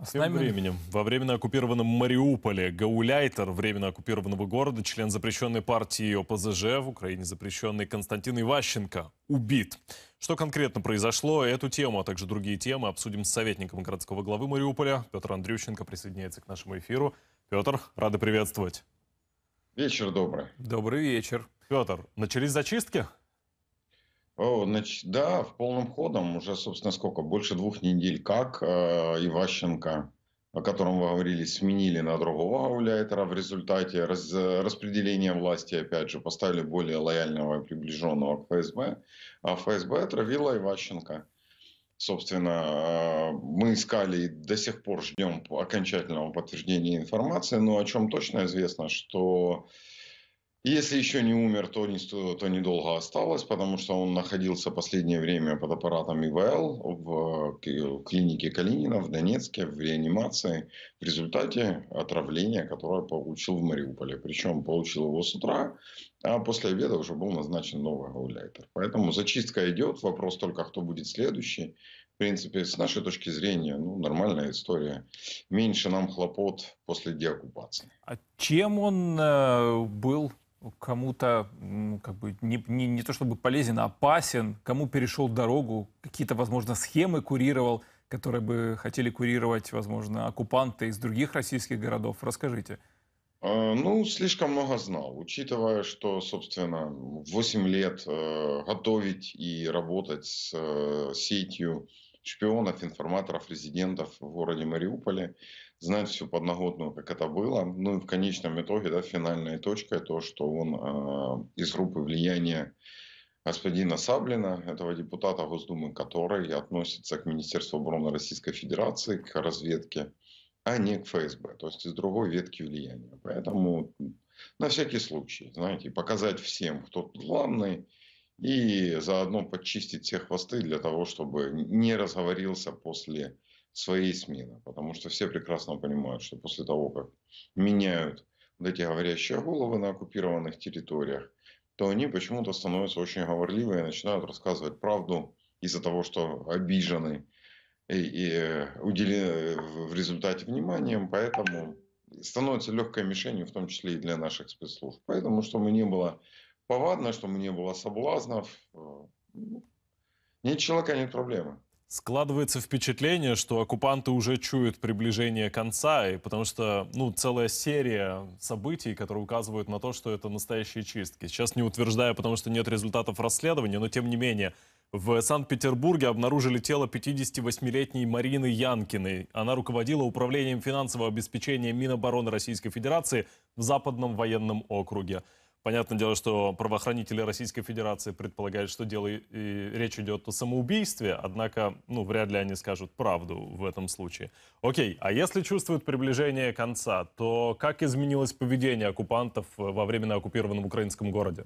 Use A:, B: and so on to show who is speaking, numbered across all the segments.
A: А с Тем нами... временем,
B: во временно оккупированном Мариуполе Гауляйтер, временно оккупированного города, член запрещенной партии ОПЗЖ в Украине, запрещенный Константин Иващенко, убит. Что конкретно произошло, эту тему, а также другие темы обсудим с советником городского главы Мариуполя. Петр Андрющенко присоединяется к нашему эфиру. Петр, рады приветствовать. Вечер добрый. Добрый вечер. Петр, начались зачистки?
C: О, значит, да, в полном ходом уже, собственно, сколько? Больше двух недель как э, Иващенко, о котором вы говорили, сменили на другого гауляйтера. В результате раз, распределения власти, опять же, поставили более лояльного и приближенного к ФСБ. А ФСБ отравила Иващенко. Собственно, э, мы искали и до сих пор ждем окончательного подтверждения информации, но о чем точно известно, что если еще не умер, то, не, то недолго осталось, потому что он находился последнее время под аппаратом ИВЛ в э, клинике Калинина в Донецке в реанимации в результате отравления, которое получил в Мариуполе. Причем получил его с утра, а после обеда уже был назначен новый гауляйтер. Поэтому зачистка идет, вопрос только, кто будет следующий. В принципе, с нашей точки зрения, ну, нормальная история. Меньше нам хлопот после деоккупации.
A: А чем он э, был кому-то как бы не, не, не то чтобы полезен, а опасен, кому перешел дорогу, какие-то, возможно, схемы курировал, которые бы хотели курировать, возможно, оккупанты из других российских городов. Расскажите.
C: А, ну, слишком много знал, учитывая, что, собственно, 8 лет э, готовить и работать с э, сетью шпионов, информаторов, резидентов в городе Мариуполе – знать все подноготную, как это было. Ну и в конечном итоге, да, финальной точкой то, что он э, из группы влияния господина Саблина, этого депутата Госдумы, который относится к Министерству обороны Российской Федерации, к разведке, а не к ФСБ, то есть из другой ветки влияния. Поэтому на всякий случай, знаете, показать всем, кто тут главный, и заодно подчистить все хвосты для того, чтобы не разговорился после своей смены, потому что все прекрасно понимают, что после того, как меняют вот эти говорящие головы на оккупированных территориях, то они почему-то становятся очень говорливы и начинают рассказывать правду из-за того, что обижены и, и э, удели, э, в результате вниманием, поэтому становится легкой мишенью, в том числе и для наших спецслужб. Поэтому, чтобы не было повадно, чтобы не было соблазнов, э, ну, нет человека, нет проблемы.
B: Складывается впечатление, что оккупанты уже чуют приближение конца, и потому что ну, целая серия событий, которые указывают на то, что это настоящие чистки. Сейчас не утверждаю, потому что нет результатов расследования, но тем не менее. В Санкт-Петербурге обнаружили тело 58-летней Марины Янкиной. Она руководила управлением финансового обеспечения Минобороны Российской Федерации в Западном военном округе. Понятное дело, что правоохранители Российской Федерации предполагают, что дело и, речь идет о самоубийстве, однако, ну, вряд ли они скажут правду в этом случае. Окей, а если чувствуют приближение конца, то как изменилось поведение оккупантов э, во временно оккупированном украинском городе?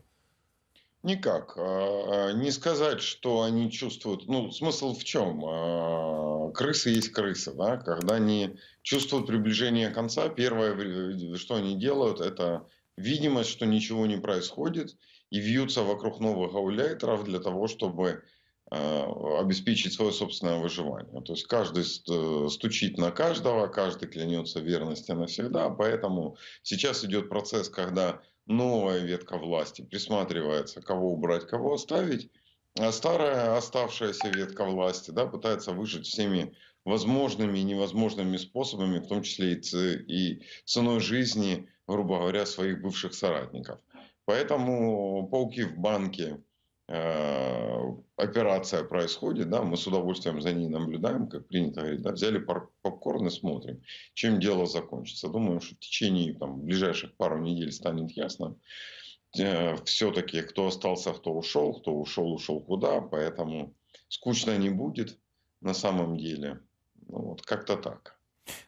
C: Никак. А, а не сказать, что они чувствуют. Ну, смысл в чем? А, крысы есть крысы, да? Когда они чувствуют приближение конца, первое, что они делают, это видимость, что ничего не происходит, и вьются вокруг новых ауляйтеров для того, чтобы э, обеспечить свое собственное выживание. То есть каждый стучит на каждого, каждый клянется верности навсегда. Поэтому сейчас идет процесс, когда новая ветка власти присматривается, кого убрать, кого оставить, а старая оставшаяся ветка власти да, пытается выжить всеми возможными и невозможными способами, в том числе и ценой жизни, грубо говоря, своих бывших соратников. Поэтому пауки в банке, э, операция происходит, да, мы с удовольствием за ней наблюдаем, как принято говорить, да, взяли попкорн и смотрим, чем дело закончится. Думаю, что в течение там, ближайших пару недель станет ясно, э, все-таки кто остался, кто ушел, кто ушел, ушел куда, поэтому скучно не будет на самом деле. Ну, вот как-то так.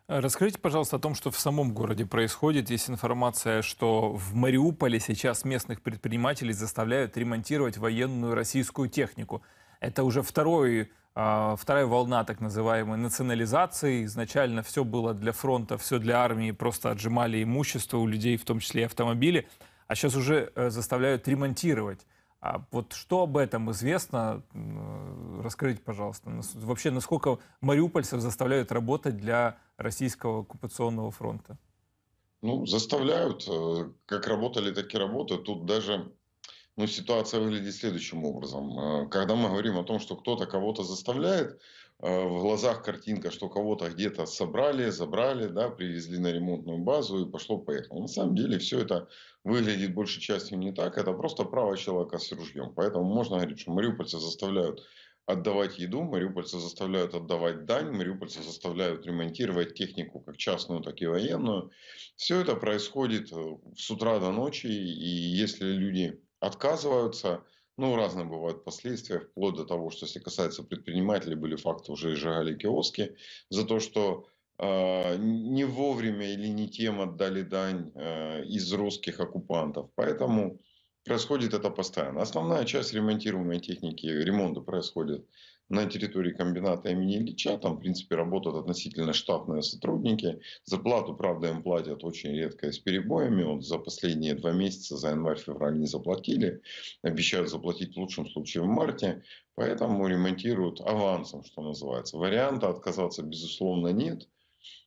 A: А расскажите, пожалуйста, о том, что в самом городе происходит. Есть информация, что в Мариуполе сейчас местных предпринимателей заставляют ремонтировать военную российскую технику. Это уже второй, а, вторая волна так называемой национализации. Изначально все было для фронта, все для армии, просто отжимали имущество у людей, в том числе и автомобили. А сейчас уже э, заставляют ремонтировать. А вот что об этом известно? Расскажите, пожалуйста. Вообще, насколько мариупольцев заставляют работать для Российского оккупационного фронта?
C: Ну, заставляют. Э, как работали, так и работают. Тут даже ну, ситуация выглядит следующим образом. Э, когда мы говорим о том, что кто-то кого-то заставляет, э, в глазах картинка, что кого-то где-то собрали, забрали, да, привезли на ремонтную базу и пошло-поехало. На самом деле все это выглядит большей частью не так. Это просто право человека с ружьем. Поэтому можно говорить, что мариупольцы заставляют отдавать еду, мариупольцы заставляют отдавать дань, мариупольцы заставляют ремонтировать технику как частную, так и военную. Все это происходит э, с утра до ночи, и если люди отказываются. Ну, разные бывают последствия, вплоть до того, что если касается предпринимателей, были факты уже и сжигали киоски за то, что э, не вовремя или не тем отдали дань э, из русских оккупантов. Поэтому Происходит это постоянно. Основная часть ремонтируемой техники, ремонта происходит на территории комбината имени Ильича. Там, в принципе, работают относительно штатные сотрудники. Зарплату, правда, им платят очень редко и с перебоями. Вот за последние два месяца, за январь-февраль не заплатили. Обещают заплатить в лучшем случае в марте. Поэтому ремонтируют авансом, что называется. Варианта отказаться, безусловно, нет.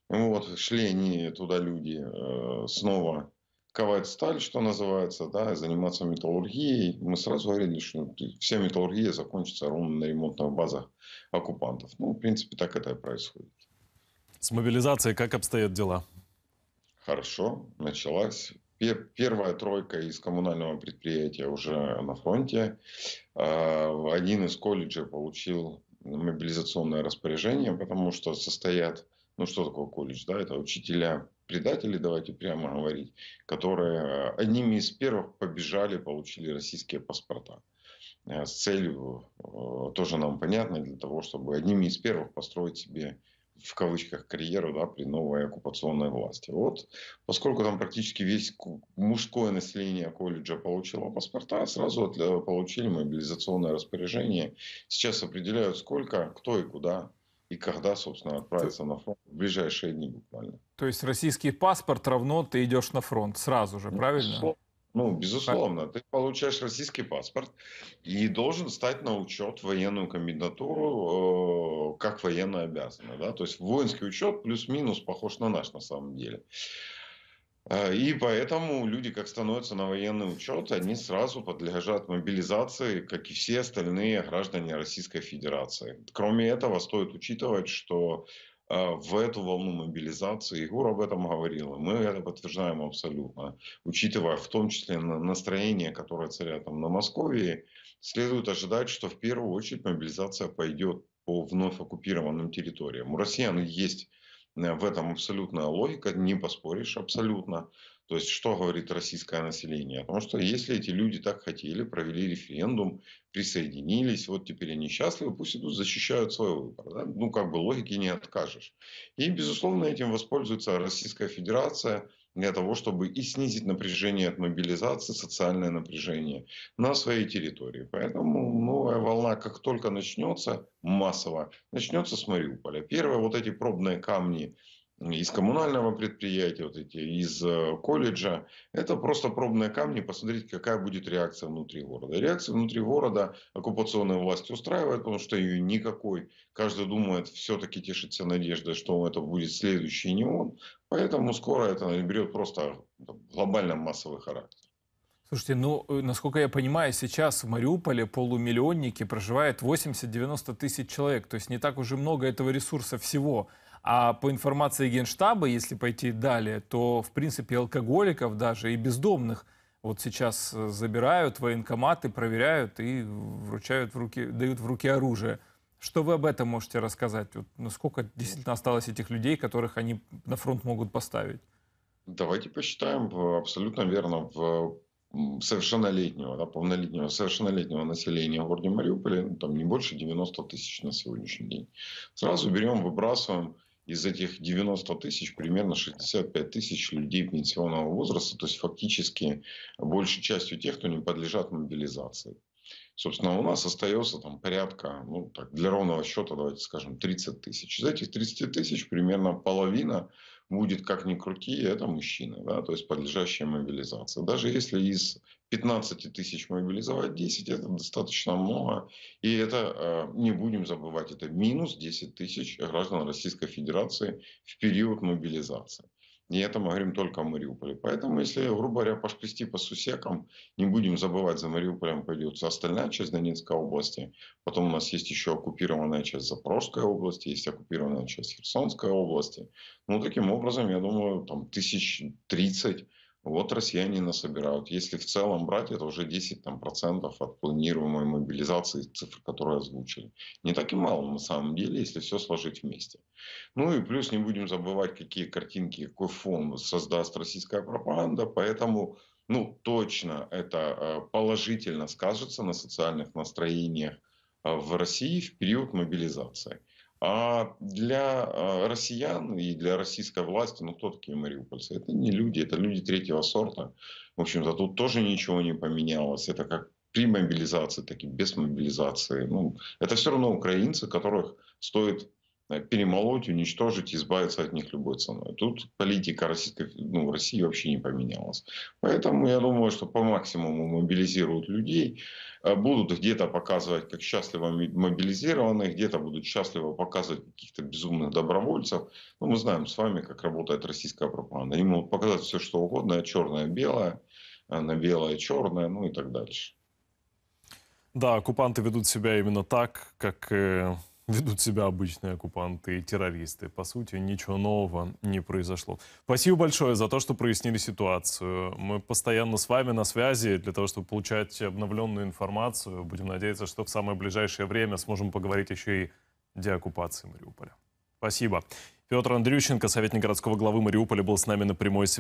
C: Вот, шли они туда люди э, снова ковать сталь, что называется, да, заниматься металлургией. Мы сразу говорили, что вся металлургия закончится ровно на ремонтных базах оккупантов. Ну, в принципе, так это и происходит. С мобилизацией как обстоят дела? Хорошо, началась. Первая тройка из коммунального предприятия уже на фронте. А, один из колледжей получил мобилизационное распоряжение, потому что состоят, ну что такое колледж, да, это учителя предатели, давайте прямо говорить, которые э, одними из первых побежали, получили российские паспорта э, с целью, э, тоже нам понятно, для того, чтобы одними из первых построить себе в кавычках карьеру да, при новой оккупационной власти. Вот, поскольку там практически весь мужское население колледжа получило паспорта, сразу получили мобилизационное распоряжение. Сейчас определяют, сколько, кто и куда и когда, собственно, отправиться на фронт в ближайшие дни буквально.
A: То есть российский паспорт равно ты идешь на фронт сразу же, ну, правильно? Безусловно.
C: Ну, безусловно. Ты получаешь российский паспорт и должен стать на учет в военную комендатуру э, как военно обязанный. Да? То есть воинский учет плюс-минус похож на наш на самом деле. А, и поэтому люди, как становятся на военный учет, они сразу подлежат мобилизации, как и все остальные граждане Российской Федерации. Кроме этого, стоит учитывать, что а, в эту волну мобилизации, Егор об этом говорил, мы это подтверждаем абсолютно, учитывая в том числе настроение, которое царят там на Москве, следует ожидать, что в первую очередь мобилизация пойдет по вновь оккупированным территориям. У россиян есть Э, в этом абсолютная логика, не поспоришь абсолютно. То есть, что говорит российское население? О том, что если эти люди так хотели, провели референдум, присоединились, вот теперь они счастливы, пусть идут, защищают свой выбор. Да? Ну, как бы логики не откажешь. И, безусловно, этим воспользуется Российская Федерация – для того, чтобы и снизить напряжение от мобилизации, социальное напряжение на своей территории. Поэтому новая волна, как только начнется массово, начнется с Мариуполя. Первое, вот эти пробные камни из коммунального предприятия, вот эти, из э, колледжа. Это просто пробные камни, посмотреть, какая будет реакция внутри города. Реакция внутри города оккупационная власти устраивает, потому что ее никакой. Каждый думает, все-таки тешится надеждой, что это будет следующий не он. Поэтому скоро это берет просто глобально массовый характер.
A: Слушайте, ну, э, насколько я понимаю, сейчас в Мариуполе полумиллионники проживает 80-90 тысяч человек. То есть не так уже много этого ресурса всего – а по информации Генштаба, если пойти далее, то, в принципе, алкоголиков даже и бездомных вот сейчас э, забирают военкоматы, проверяют и вручают в руки, дают в руки оружие. Что вы об этом можете рассказать? Вот насколько действительно осталось этих людей, которых они на фронт могут поставить?
C: Давайте посчитаем э, абсолютно верно в совершеннолетнего, да, полнолетнего, совершеннолетнего населения в городе Мариуполе, ну, там не больше 90 тысяч на сегодняшний день. Сразу берем, выбрасываем из этих 90 тысяч примерно 65 тысяч людей пенсионного возраста, то есть фактически большей частью тех, кто не подлежат мобилизации. Собственно, у нас остается там порядка, ну так, для ровного счета, давайте скажем, 30 тысяч. Из этих 30 тысяч примерно половина будет как ни крути, это мужчина, да, то есть подлежащая мобилизация. Даже если из 15 тысяч мобилизовать 10, это достаточно много. И это, а, не будем забывать, это минус 10 тысяч граждан Российской Федерации в период мобилизации. И это мы говорим только о Мариуполе. Поэтому, если, грубо говоря, пошкрести по сусекам, не будем забывать, за Мариуполем пойдется остальная часть Донецкой области. Потом у нас есть еще оккупированная часть Запорожской области, есть оккупированная часть Херсонской области. Ну, таким образом, я думаю, там тысяч тридцать вот россияне насобирают. Если в целом брать, это уже 10% там, процентов от планируемой мобилизации цифр, которые озвучили. Не так и мало на самом деле, если все сложить вместе. Ну и плюс не будем забывать, какие картинки, какой фон создаст российская пропаганда. Поэтому ну, точно это э, положительно скажется на социальных настроениях э, в России в период мобилизации. А для а, россиян и для российской власти, ну кто такие мариупольцы? Это не люди, это люди третьего сорта. В общем-то, тут тоже ничего не поменялось. Это как при мобилизации, так и без мобилизации. Ну, это все равно украинцы, которых стоит Э, перемолоть, уничтожить, избавиться от них любой ценой. Тут политика российской, ну, России вообще не поменялась. Поэтому я думаю, что по максимуму мобилизируют людей, э, будут где-то показывать, как счастливо мобилизированы, где-то будут счастливо показывать каких-то безумных добровольцев. Ну, мы знаем с вами, как работает российская пропаганда. Им могут показать все, что угодно, черное-белое, а на белое-черное, ну и так дальше.
B: Да, оккупанты ведут себя именно так, как э, ведут себя обычные оккупанты и террористы. По сути, ничего нового не произошло. Спасибо большое за то, что прояснили ситуацию. Мы постоянно с вами на связи для того, чтобы получать обновленную информацию. Будем надеяться, что в самое ближайшее время сможем поговорить еще и о деоккупации Мариуполя. Спасибо. Петр Андрющенко, советник городского главы Мариуполя, был с нами на прямой связи.